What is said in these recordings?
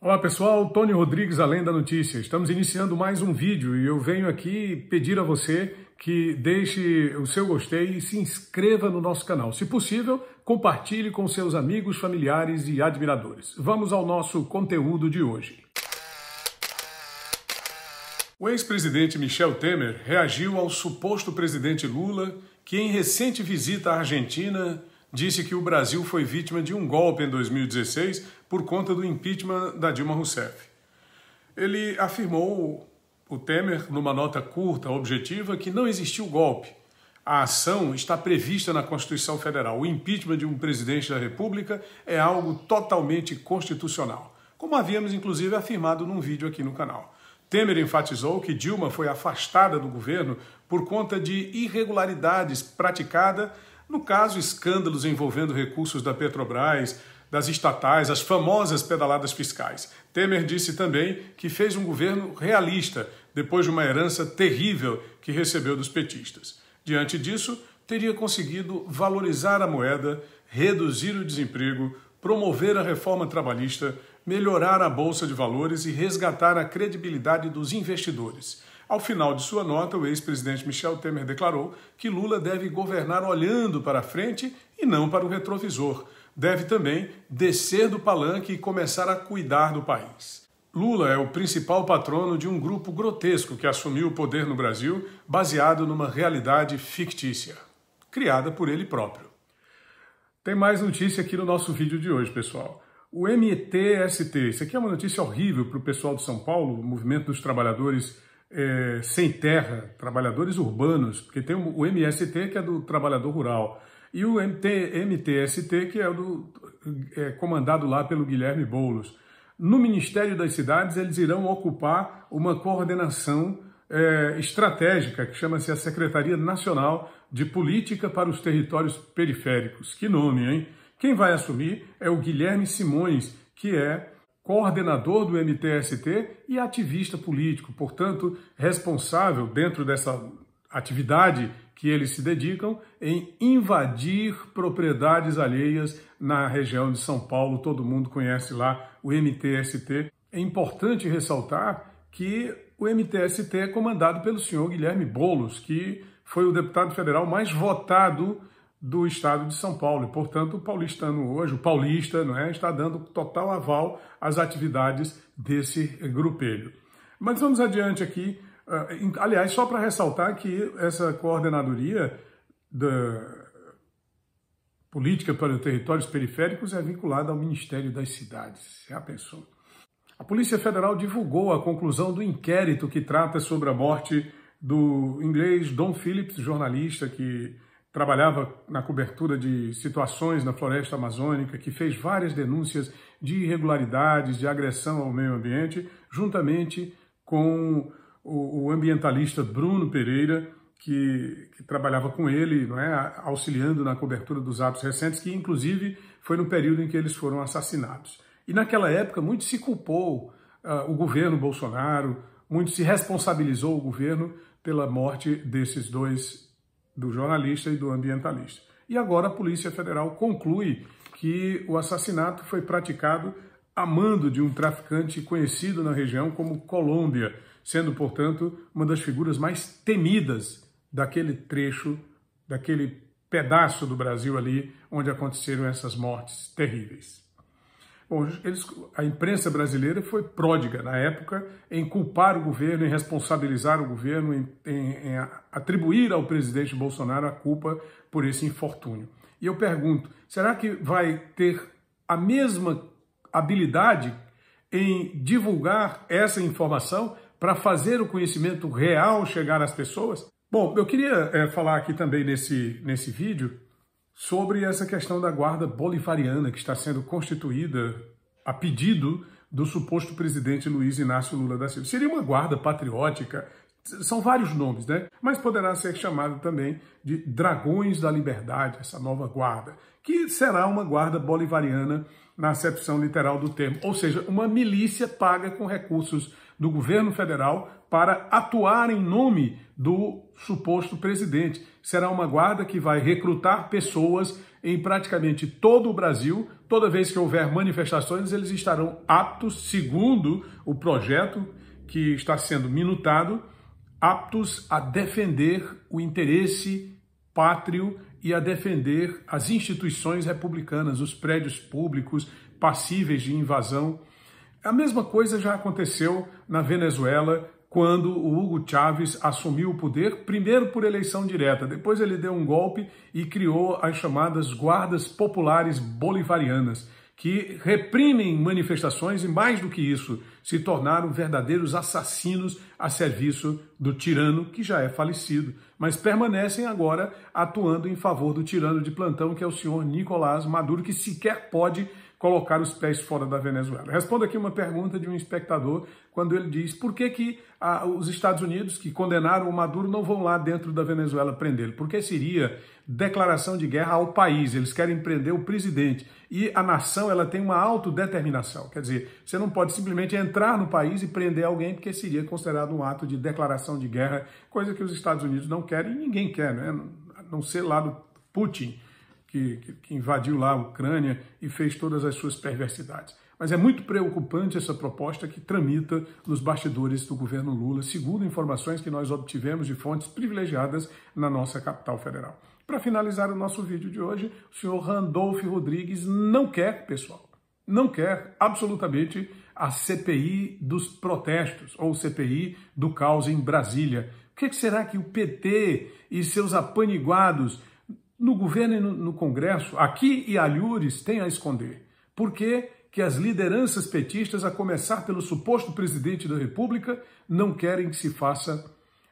Olá pessoal, Tony Rodrigues, Além da Notícia. Estamos iniciando mais um vídeo e eu venho aqui pedir a você que deixe o seu gostei e se inscreva no nosso canal. Se possível, compartilhe com seus amigos, familiares e admiradores. Vamos ao nosso conteúdo de hoje. O ex-presidente Michel Temer reagiu ao suposto presidente Lula, que em recente visita à Argentina disse que o Brasil foi vítima de um golpe em 2016 por conta do impeachment da Dilma Rousseff. Ele afirmou, o Temer, numa nota curta, objetiva, que não existiu golpe. A ação está prevista na Constituição Federal. O impeachment de um presidente da República é algo totalmente constitucional, como havíamos inclusive afirmado num vídeo aqui no canal. Temer enfatizou que Dilma foi afastada do governo por conta de irregularidades praticadas, no caso, escândalos envolvendo recursos da Petrobras, das estatais, as famosas pedaladas fiscais. Temer disse também que fez um governo realista, depois de uma herança terrível que recebeu dos petistas. Diante disso, teria conseguido valorizar a moeda, reduzir o desemprego, promover a reforma trabalhista, melhorar a bolsa de valores e resgatar a credibilidade dos investidores. Ao final de sua nota, o ex-presidente Michel Temer declarou que Lula deve governar olhando para frente e não para o retrovisor deve também descer do palanque e começar a cuidar do país. Lula é o principal patrono de um grupo grotesco que assumiu o poder no Brasil baseado numa realidade fictícia, criada por ele próprio. Tem mais notícia aqui no nosso vídeo de hoje, pessoal. O METST, isso aqui é uma notícia horrível para o pessoal de São Paulo, o Movimento dos Trabalhadores é, Sem Terra, Trabalhadores Urbanos, porque tem o MST que é do trabalhador rural e o MTST, que é, do, é, comandado lá pelo Guilherme Boulos. No Ministério das Cidades, eles irão ocupar uma coordenação é, estratégica, que chama-se a Secretaria Nacional de Política para os Territórios Periféricos. Que nome, hein? Quem vai assumir é o Guilherme Simões, que é coordenador do MTST e ativista político, portanto, responsável dentro dessa atividade que eles se dedicam em invadir propriedades alheias na região de São Paulo. Todo mundo conhece lá o MTST. É importante ressaltar que o MTST é comandado pelo senhor Guilherme Bolos, que foi o deputado federal mais votado do estado de São Paulo. E, portanto, o paulistano hoje, o paulista, não é, está dando total aval às atividades desse grupelho. Mas vamos adiante aqui é, aliás, só para ressaltar que essa coordenadoria da política para territórios periféricos é vinculada ao Ministério das Cidades. Já pensou? A Polícia Federal divulgou a conclusão do inquérito que trata sobre a morte do inglês Don Phillips, jornalista que trabalhava na cobertura de situações na floresta amazônica, que fez várias denúncias de irregularidades, de agressão ao meio ambiente, juntamente com o, ambientalista Bruno Pereira, que, que, trabalhava com ele, não é, auxiliando na cobertura dos atos recentes, que inclusive foi no período em que eles foram assassinados. E naquela época muito se culpou uh, o governo Bolsonaro, muito se responsabilizou o governo pela morte desses dois, do jornalista e do ambientalista. E agora a Polícia Federal conclui que o assassinato foi praticado a mando de um traficante conhecido na região como Colômbia sendo, portanto, uma das figuras mais temidas daquele trecho, daquele pedaço do Brasil ali onde aconteceram essas mortes terríveis. Bom, eles, a imprensa brasileira foi pródiga na época em culpar o governo, em responsabilizar o governo, em, em, em atribuir ao presidente Bolsonaro a culpa por esse infortúnio. E eu pergunto: será que vai ter a mesma habilidade em divulgar essa informação para fazer o conhecimento real chegar às pessoas? Bom, eu queria é, falar aqui também nesse, nesse vídeo sobre essa questão da guarda bolivariana que está sendo constituída a pedido do suposto presidente Luiz Inácio Lula da Silva. Seria uma guarda patriótica, são vários nomes, né? Mas poderá ser chamada também de Dragões da Liberdade, essa nova guarda, que será uma guarda bolivariana na acepção literal do termo, ou seja, uma milícia paga com recursos do governo federal para atuar em nome do suposto presidente. Será uma guarda que vai recrutar pessoas em praticamente todo o Brasil. Toda vez que houver manifestações, eles estarão aptos, segundo o projeto que está sendo minutado, aptos a defender o interesse pátrio e a defender as instituições republicanas, os prédios públicos passíveis de invasão a mesma coisa já aconteceu na Venezuela quando o Hugo Chávez assumiu o poder, primeiro por eleição direta, depois ele deu um golpe e criou as chamadas guardas populares bolivarianas, que reprimem manifestações e, mais do que isso, se tornaram verdadeiros assassinos a serviço do tirano, que já é falecido, mas permanecem agora atuando em favor do tirano de plantão, que é o senhor Nicolás Maduro, que sequer pode colocar os pés fora da Venezuela. Respondo aqui uma pergunta de um espectador quando ele diz por que, que ah, os Estados Unidos, que condenaram o Maduro, não vão lá dentro da Venezuela prendê-lo? Porque seria declaração de guerra ao país, eles querem prender o presidente. E a nação ela tem uma autodeterminação, quer dizer, você não pode simplesmente entrar no país e prender alguém, porque seria considerado um ato de declaração de guerra, coisa que os Estados Unidos não querem e ninguém quer, né? a não ser lá do Putin que, que, que invadiu lá a Ucrânia e fez todas as suas perversidades. Mas é muito preocupante essa proposta que tramita nos bastidores do governo Lula, segundo informações que nós obtivemos de fontes privilegiadas na nossa capital federal. Para finalizar o nosso vídeo de hoje, o senhor Randolph Rodrigues não quer, pessoal, não quer absolutamente a CPI dos protestos ou CPI do caos em Brasília. O que é será que o PT e seus apaniguados no governo e no, no Congresso, aqui e alhures, tem a esconder. Por quê? que as lideranças petistas, a começar pelo suposto presidente da República, não querem que se faça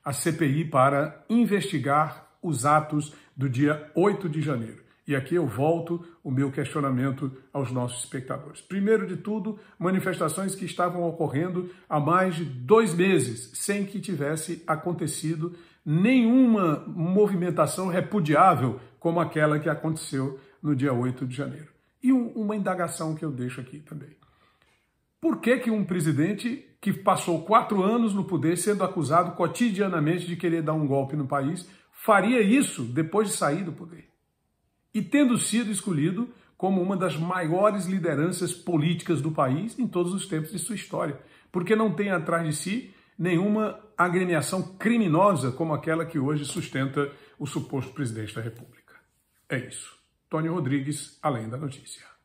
a CPI para investigar os atos do dia 8 de janeiro. E aqui eu volto o meu questionamento aos nossos espectadores. Primeiro de tudo, manifestações que estavam ocorrendo há mais de dois meses, sem que tivesse acontecido nenhuma movimentação repudiável como aquela que aconteceu no dia 8 de janeiro. E um, uma indagação que eu deixo aqui também. Por que, que um presidente que passou quatro anos no poder sendo acusado cotidianamente de querer dar um golpe no país faria isso depois de sair do poder? E tendo sido escolhido como uma das maiores lideranças políticas do país em todos os tempos de sua história, porque não tem atrás de si nenhuma agremiação criminosa como aquela que hoje sustenta o suposto presidente da República. É isso. Tony Rodrigues, Além da Notícia.